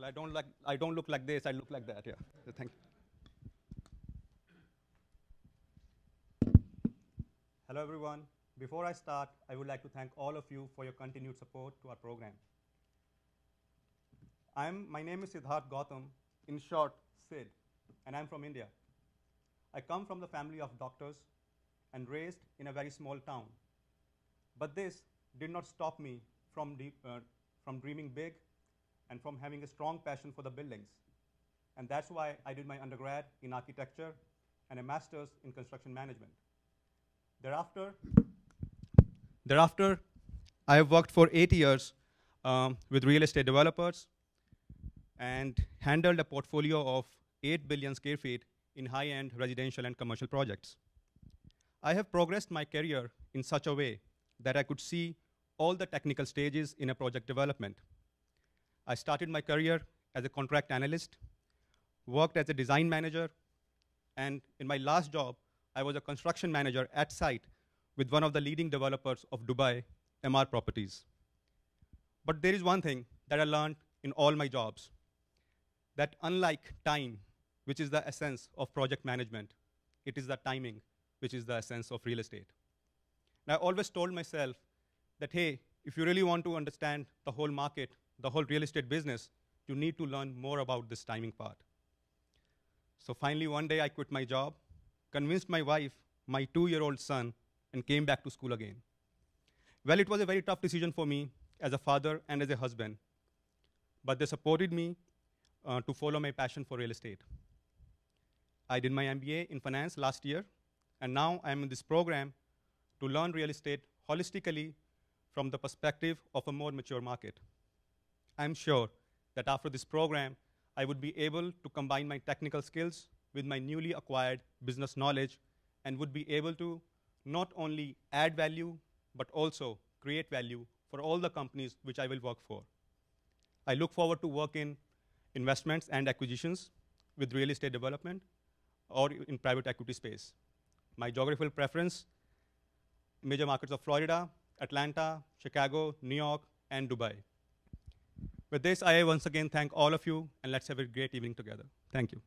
Well, I don't, like, I don't look like this, I look like that, yeah. So thank you. Hello, everyone. Before I start, I would like to thank all of you for your continued support to our program. I'm, my name is Siddharth Gautam, in short, Sid, and I'm from India. I come from the family of doctors and raised in a very small town. But this did not stop me from, uh, from dreaming big and from having a strong passion for the buildings. And that's why I did my undergrad in architecture and a master's in construction management. Thereafter, thereafter I have worked for eight years um, with real estate developers and handled a portfolio of 8 billion square feet in high-end residential and commercial projects. I have progressed my career in such a way that I could see all the technical stages in a project development. I started my career as a contract analyst, worked as a design manager, and in my last job, I was a construction manager at site with one of the leading developers of Dubai, MR Properties. But there is one thing that I learned in all my jobs, that unlike time, which is the essence of project management, it is the timing, which is the essence of real estate. And I always told myself that, hey, if you really want to understand the whole market, the whole real estate business, you need to learn more about this timing part. So finally, one day I quit my job, convinced my wife, my two-year-old son, and came back to school again. Well, it was a very tough decision for me as a father and as a husband, but they supported me uh, to follow my passion for real estate. I did my MBA in finance last year, and now I'm in this program to learn real estate holistically from the perspective of a more mature market. I'm sure that after this program, I would be able to combine my technical skills with my newly acquired business knowledge and would be able to not only add value, but also create value for all the companies which I will work for. I look forward to work in investments and acquisitions with real estate development or in private equity space. My geographical preference, major markets of Florida, Atlanta, Chicago, New York, and Dubai. With this, I once again thank all of you, and let's have a great evening together. Thank you.